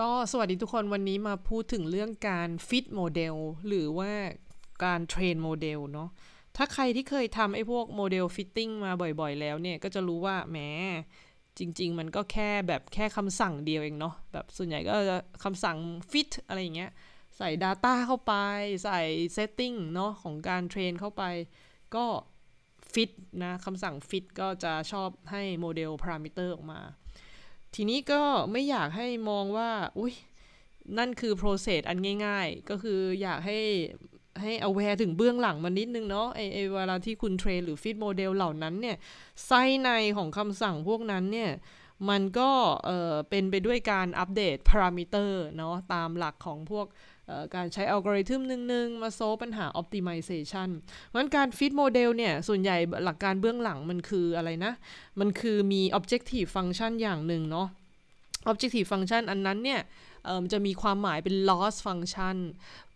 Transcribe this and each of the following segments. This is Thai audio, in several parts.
ก็สวัสดีทุกคนวันนี้มาพูดถึงเรื่องการฟิตโมเดลหรือว่าการเทรนโมเดลเนาะถ้าใครที่เคยทำไอ้พวกโมเดลฟิตติ้งมาบ่อยๆ แล้วเนี่ยก็จะรู้ว่าแหมจริงๆ มันก็แค่แบบแค่คำสั่งเดียวเองเนาะแบบส่วนใหญ่ก็คำสั่งฟิตอะไรอย่างเงี้ย ใส่ Data เข้าไป ใส่เซตติ้งเนาะของการเทรนเข้าไปก็ฟิตนะคำสั่งฟิตก็จะชอบให้โมเดลพารามิเตอร์ออกมาทีนี้ก็ไม่อยากให้มองว่า อุ้ยนั่นคือโปรเซสอันง่ายๆ ก็คืออยากให้ให้อ w ว r ์ถึงเบื้องหลังมานิดนึงเนาะไอไอเวลาที่คุณเทรนหรือฟิตโมเดลเหล่านั้นเนี่ยไส้ในของคำสั่งพวกนั้นเนี่ย มันก็ เออเป็นไปด้วยการอัปเดตพารามิเตอร์เนาะ ตามหลักของพวกการใช้อัลกอริทึมหนึ่งๆมาโซปัญหาออพติมิเซชันงั้นการฟิตโมเดลเนี่ย ส่วนใหญ่หลักการเบื้องหลังมันคืออะไรนะ มันคือมี objective function อย่างหนึ่งเนาะ objective function อันนั้นเนี่ยจะมีความหมายเป็น loss function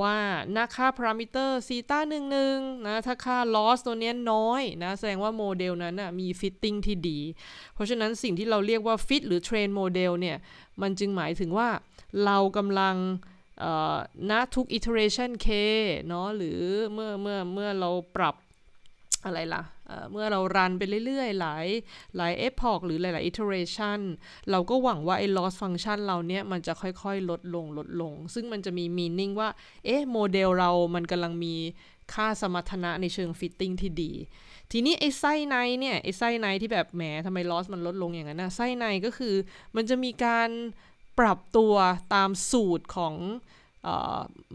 ว่าหน้าค่าพารามิเตอร์ซีต้าหนึ่งหนึ่งนะ ถ้าค่า loss ตัวนี้น้อยนะ แสดงว่าโมเดลนั้นนะมี fitting ที่ดี เพราะฉะนั้นสิ่งที่เราเรียกว่า fit หรือ train model เนี่ยมันจึงหมายถึงว่าเรากำลังณทุก iteration k เนาะหรือเมื่อเมื่อเมื่อเราปรับอะไรล่ะเมื่อเรารันไปเรื่อย ๆ หลายหลาย epoch หรือหลายๆ iteration เราก็หวังว่าไอ้ loss function เราเนี้ยมันจะค่อยๆลดลง ลดลง ซึ่งมันจะมี meaning ว่าเอ๊ะโมเดลเรามันกำลังมีค่าสมรรถนะในเชิง fitting ที่ดี ทีนี้ไอ้ไส้ในเนี่ยไอ้ไส้ในที่แบบแหมทำไม loss มันลดลงอย่างนั้นนะไส้ในก็คือมันจะมีการปรับตัวตามสูตรของ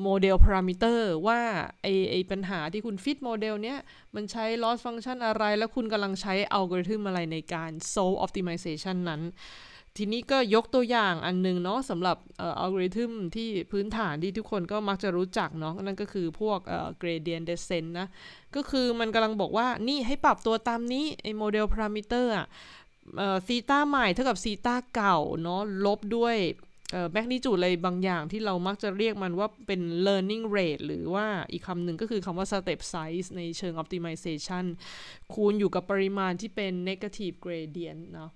โมเดลพารามิเตอร์ว่าไอไอปัญหาที่คุณฟิตโมเดลเนี้ยมันใช้ loss function อะไร แล้วคุณกำลังใช้อัลกอริทึมอะไรในการ solve optimization นั้น ทีนี้ก็ยกตัวอย่างอันนึงเนาะสำหรับอัลกอริทึมที่พื้นฐานที่ทุกคนก็มักจะรู้จักเนาะนั่นก็คือพวก gradient descent นะ ก็คือมันกำลังบอกว่านี่ให้ปรับตัวตามนี้ไอโมเดลพารามิเตอร์อ่ะซีต้าใหม่เท่ากับซีต้าเก่าเนาะลบด้วยแมกนิจูดอะไรบางอย่างที่เรามักจะเรียกมันว่าเป็น learning rate หรือว่าอีกคำหนึ่งก็คือคำว่า step size ในเชิง optimization คูณอยู่กับปริมาณที่เป็น negative gradient เนาะ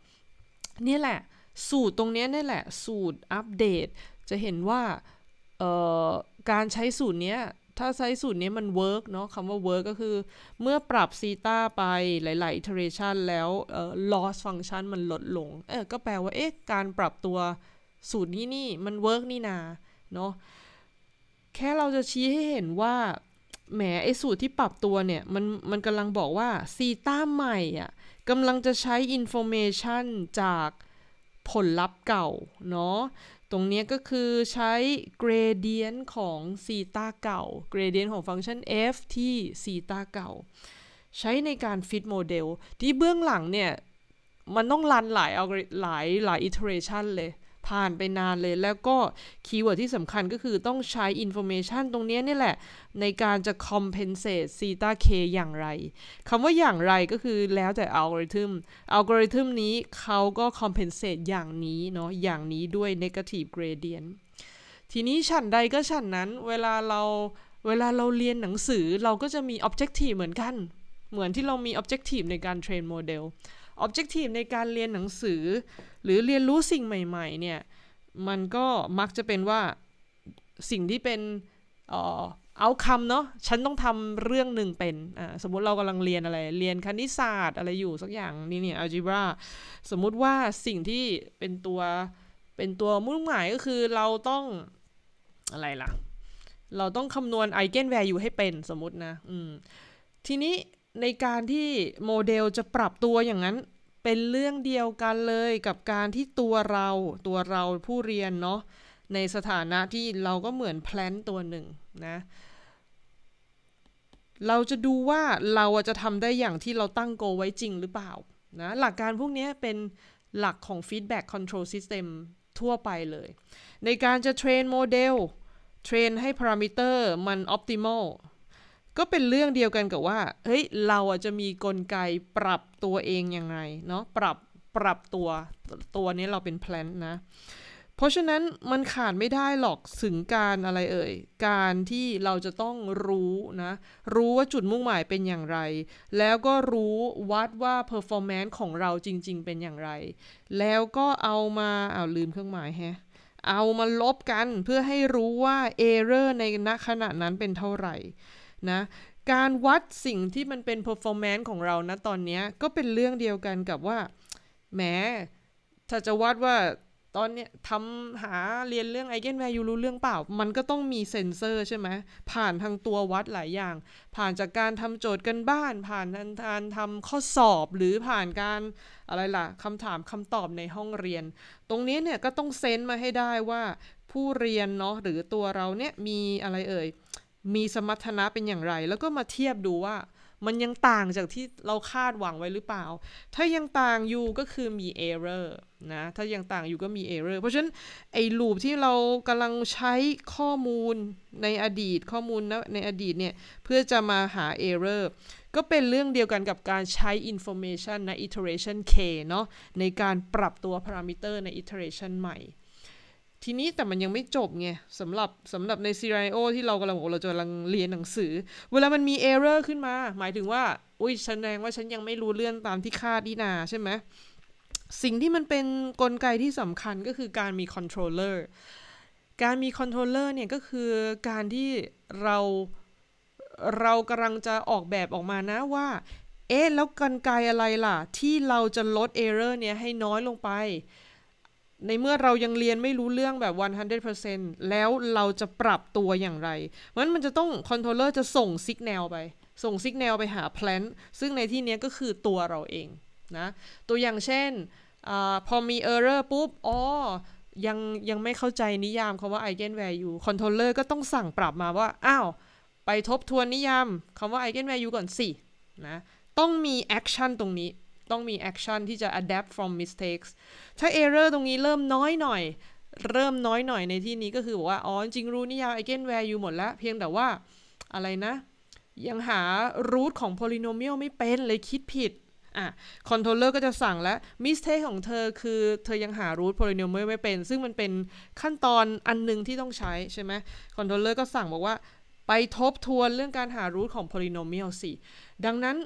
นี่แหละ สูตรตรงนี้นี่แหละ สูตรอัปเดตจะเห็นว่าการใช้สูตรเนี้ยถ้าใช้สูตรนี้มันเวิร์กเนาะคำว่าเวิร์กก็คือ เมื่อปรับซีต้าไปหลาย ๆ iteration แล้วเอสอ loss function มันลดลงเออก็แปลว่าเอ๊ะการปรับตัวสูตรนี้นี่ มันเวิร์กนี่นาเนาะแค่เราจะชี้ให้เห็นว่าแหมไอสูตรที่ปรับตัวเนี่ย มันมันกำลังบอกว่าซีต้าใหม่อะ่ะกำลังจะใช้อินโฟเมชันจากผลลัพธ์เก่าเนาะตรงนี้ก็คือใช้เกรเดียนของซีตาเก่าเกรเดียนของฟังก์ชัน f ที่ซีตาเก่า ใช้ในการฟิตโมเดลที่เบื้องหลังเนี่ย มันต้องรันหลายหลายหลายอิเทอเรชันเลยผ่านไปนานเลยแล้วก็คีย์เวิร์ดที่สำคัญก็คือต้องใช้อินโฟเมชันตรงนี้นี่แหละในการจะคอมเพนเซตซีตาเคอย่างไรคำว่าอย่างไรก็คือแล้วแต่อัลกอริทึมอัลกอริทึมนี้เขาก็คอมเพนเซตอย่างนี้เนาะอย่างนี้ด้วยเนกาทีฟเกรเดียนทีนี้ฉันใดก็ฉันนั้นเวลาเราเวลาเราเรียนหนังสือเราก็จะมีออบเจกตีเหมือนกัน เหมือนที่เรามีออบเจกตีในการเทรนโมเดลออบเจกตีฟในการเรียนหนังสือ หรือเรียนรู้สิ่งใหม่ ๆ เนี่ย มันก็มักจะเป็นว่าสิ่งที่เป็นเอาคำเนาะ ฉันต้องทำเรื่องหนึ่งเป็น สมมติเรากำลังเรียนอะไร เรียนคณิตศาสตร์ อะไรอยู่สักอย่างนี่เนี่ยอัลจ b บราสมมติว่าสิ่งที่เป็นตัวเป็นตัวมุ่งหมายก็คือเราต้องอะไรล่ะ เราต้องคำนวณไอเกนแวร์อยู่ให้เป็นสมมตินะทีนี้ในการที่โมเดลจะปรับตัวอย่างนั้นเป็นเรื่องเดียวกันเลยกับการที่ตัวเราตัวเราผู้เรียนเนาะในสถานะที่เราก็เหมือนแพลนตัวหนึ่งนะ เราจะดูว่าเราจะทำได้อย่างที่เราตั้งโกไว้จริงหรือเปล่านะหลักการพวกนี้เป็นหลักของ Feedback Control System ทั่วไปเลย ในการจะเทรนโมเดล เทรนให้พารามิเตอร์มันออพติมอลก็เป็นเรื่องเดียวกันกับว่า เฮ้ย เราอาจะมีกลไก ปรับตัวเองยังไงเนาะ ปรับ ปรับตัว ตัวนี้เราเป็นแพลนนะ เพราะฉะนั้นมันขาดไม่ได้หรอก ถึงการอะไรเอ่ย การที่เราจะต้องรู้นะ รู้ว่าจุดมุ่งหมายเป็นอย่างไร แล้วก็รู้วัดว่า performance ของเราจริง ๆ เป็นอย่างไร แล้วก็เอามาเอาลืมเครื่องหมาย แฮะ เอามาลบกันเพื่อให้รู้ว่า error ในณขณะนั้นเป็นเท่าไหร่นะการวัดสิ่งที่มันเป็น performance ของเรานะตอนนี้ก็เป็นเรื่องเดียวกันกับว่าแหมถ้าจะวัดว่าตอนนี้ทำหาเรียนเรื่องไอเกนแวร์ยูรู้เรื่องเปล่า มันก็ต้องมีเซ็นเซอร์ใช่ไหมผ่านทางตัววัดหลายอย่าง ผ่านจากการทำโจทย์กันบ้าน ผ่านการทำข้อสอบหรือผ่านการอะไรล่ะคำถามคำตอบในห้องเรียน ตรงนี้เนี่ยก็ต้องเซนมาให้ได้ว่าผู้เรียนเนาะหรือตัวเราเนี่ยมีอะไรเอ่ยมีสมรรถนะเป็นอย่างไร แล้วก็มาเทียบดูว่า มันยังต่างจากที่เราคาดหวังไว้หรือเปล่า ถ้ายังต่างอยู่ก็คือมี error นะ ถ้ายังต่างอยู่ก็มี error เพราะฉะนั้นไอ้ลูปที่เรากำลังใช้ข้อมูลในอดีตข้อมูลในอดีตเนี่ย เพื่อจะมาหา error ก็เป็นเรื่องเดียวกันกับการใช้ information ใน iteration k เนาะในการปรับตัว parameter ใน iteration ใหม่ทีนี้แต่มันยังไม่จบไงสำหรับสำหรับในซีรีโอที่เรากำลังเราจะกำลังเรียนหนังสือ เวลามันมีเอเรอร์ขึ้นมา หมายถึงว่าอุ้ยฉันแรงว่าฉันยังไม่รู้เรื่องตามที่คาดดีนาใช่ไหมสิ่งที่มันเป็นนกลไกที่สำคัญก็คือการมีคอนโทรลเลอร์การมีคอนโทรลเลอร์เนี่ยก็คือการที่เราเรากำลังจะออกแบบออกมานะว่า เอ๊ะ แล้วกลไกอะไรล่ะ ที่เราจะลดเอเรอร์เนี่ยให้น้อยลงไปในเมื่อเรายังเรียนไม่รู้เรื่องแบบ 100%แล้วเราจะปรับตัวอย่างไรมันมันจะต้องคอนโทรลเลอร์จะส่งสิกแนลไป ส่งสิกแนลไปหาแพลนซึ่งในที่นี้ก็คือตัวเราเอง นะ ตัวอย่างเช่นอพอมี error ปุ๊บ อ๋อ ยังยังไม่เข้าใจนิยามคาว่า eigenvalue คอนโทรลเลอร์ก็ต้องสั่งปรับมาว่า อ้าว ไปทบทวนนิยามคำว่า eigenvalue ก่อนสิ นะ ต้องมีแอคชั่นตรงนี้ต้องมีแอคชั่นที่จะ adapt from mistakes ถ้า error ตรงนี้เริ่มน้อยหน่อย เริ่มน้อยหน่อยในที่นี้ก็คือบอกว่า อ๋อจริงรู้นิยาม eigenvalue อยู่หมดแล้ว เพียงแต่ว่าอะไรนะ ยังหา root ของ polynomial ไม่เป็นเลยคิดผิดอ่ะคอนโทรลเลอร์ก็จะสั่งแล้ว i s t a k e ของเธอคือเธอยังหาร oot polynomial ไม่เป็น ซึ่งมันเป็นขั้นตอนอันหนึ่งที่ต้องใช้ใช่ไหมคอนโทรลเลอร์ก็สั่งบอกว่าไปทบทวนเรื่องการหารูทของ p o ลิโนเมียลสิดังนั้น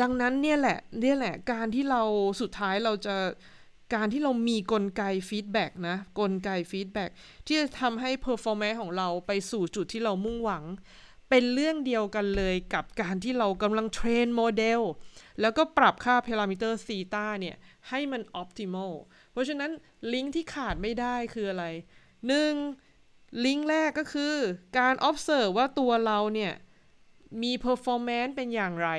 ดังนั้นเนี่ยแหละ เนี่ยแหละ การที่เราสุดท้ายเราจะ การที่เรามีกลไกฟีดแบ็กนะ กลไกฟีดแบ็กที่จะทำให้เพอร์ฟอร์แมนซ์ของเราไปสู่จุดที่เรามุ่งหวัง เป็นเรื่องเดียวกันเลยกับการที่เรากำลังเทรนโมเดล แล้วก็ปรับค่าพารามิเตอร์ซีตาเนี่ย ให้มันออพติมอล เพราะฉะนั้นลิงก์ที่ขาดไม่ได้คืออะไร 1. ลิงก์แรกก็คือการ observe ว่าตัวเราเนี่ย มีเพอร์ฟอร์แมนซ์เป็นอย่างไร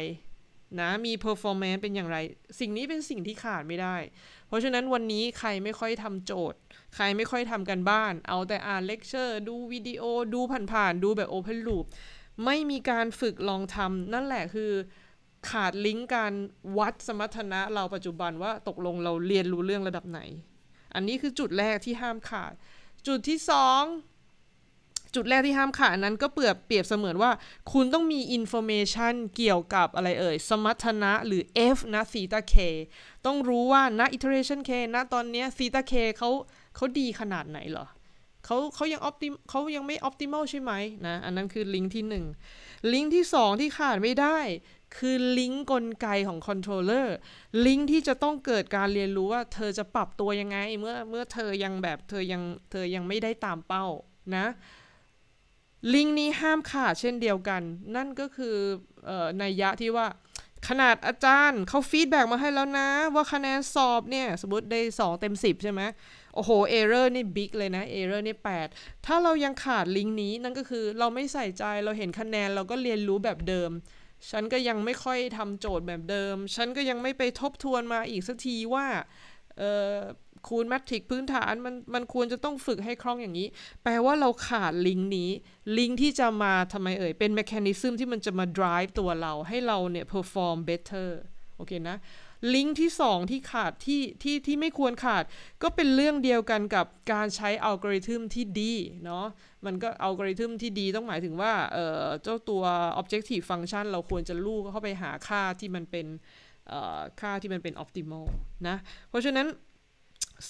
นะมี performance เป็นอย่างไร สิ่งนี้เป็นสิ่งที่ขาดไม่ได้ เพราะฉะนั้นวันนี้ใครไม่ค่อยทำโจทย์ ใครไม่ค่อยทำกันบ้าน เอาแต่อ่านเลคเชอร์ดูวิดีโอ ดูผ่านๆดูแบบ open loop ไม่มีการฝึกลองทำนั่นแหละคือ ขาดลิงก์การวัดสมรรถนะเราปัจจุบันว่าตกลงเราเรียนรู้เรื่องระดับไหน อันนี้คือจุดแรกที่ห้ามขาด จุดที่สองจุดแรกที่ห้ามขาดนั้นก็เปรียบเปรียบเสมือนว่า คุณต้องมีอินโฟเมชันเกี่ยวกับอะไรเอ่ย สมรรถนะ หรือ F นะซีตาเคต้องรู้ว่านะ iteration k นะตอนนี้ซีตาเคเขาเขาดีขนาดไหนเหรอเขาเขายังออปติเขายังไม่ออปติมอลใช่ไหม นะ อันนั้นคือลิงก์ที่1ลิงก์ที่2 ที่ขาดไม่ได้ คือลิงก์กลไกของคอนโทรลเลอร์ลิงก์ที่จะต้องเกิดการเรียนรู้ว่า เธอจะปรับตัวยังไงเมื่อเมื่อเธอยังแบบเธอยังเธอยังไม่ได้ตามเป้านะลิงก์นี้ห้ามขาดเช่นเดียวกัน นั่นก็คือในยะที่ว่า ขนาดอาจารย์เขาฟีดแบ็มาให้แล้วนะ ว่าคะแนน สอบเนี่ย สมมติ ได้ 2 เต็ม 10 ใช่ไหมโอ้โหเอเรอร์นี่บิ๊กเลยนะเอเรอร์นี่ 8 ถ้าเรายังขาดลิงก์นี้นั่นก็คือเราไม่ใส่ใจเราเห็นคะแนน เราก็เรียนรู้แบบเดิม ฉันก็ยังไม่ค่อยทำโจทย์แบบเดิม ฉันก็ยังไม่ไปทบทวนมาอีกสักทีว่าคูณแมทริกพื้นฐานมันมันควรจะต้องฝึกให้คล่องอย่างนี้ แปลว่าเราขาดลิงก์นี้ลิงก์ที่จะมาทำไมเอ่ย เป็นแมคานิซึมที่มันจะมา drive ตัวเราให้เราเนี่ย perform better โอเคนะ ลิงก์ที่สองที่ขาดที่ที่ที่ไม่ควรขาด ก็เป็นเรื่องเดียวกันกับการใช้อัลกอริทึมที่ดีเนาะมันก็อัลกอริทึมที่ดีต้องหมายถึงว่าเอ่อเจ้าตัว objective function เราควรจะลูกเข้าไปหาค่าที่มันเป็นค่าที่มันเป็น optimal นะเพราะฉะนั้น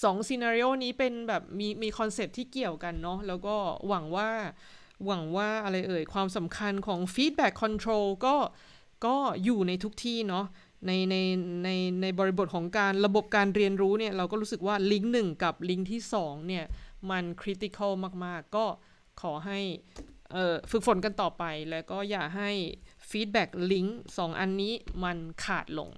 สองซีนารีโอนี้เป็นแบบมีมีคอนเซปที่เกี่ยวกันเนาะแล้วก็หวังว่าหวังว่าอะไรเอ่ยความสำคัญของฟีดแบ็กคอนโทรลก็ก็อยู่ในทุกที่เนาะในในในในบริบทของการระบบการเรียนรู้เนี่ยเราก็รู้สึกว่าลิงก์หนึ่งกับลิงก์ที่สองเนี่ยมันคริติคอลมาก ๆ ก็ขอให้ฝึกฝนกันต่อไป แล้วก็อย่าให้ฟีดแบ็กลิงก์สองอันนี้มันขาดลง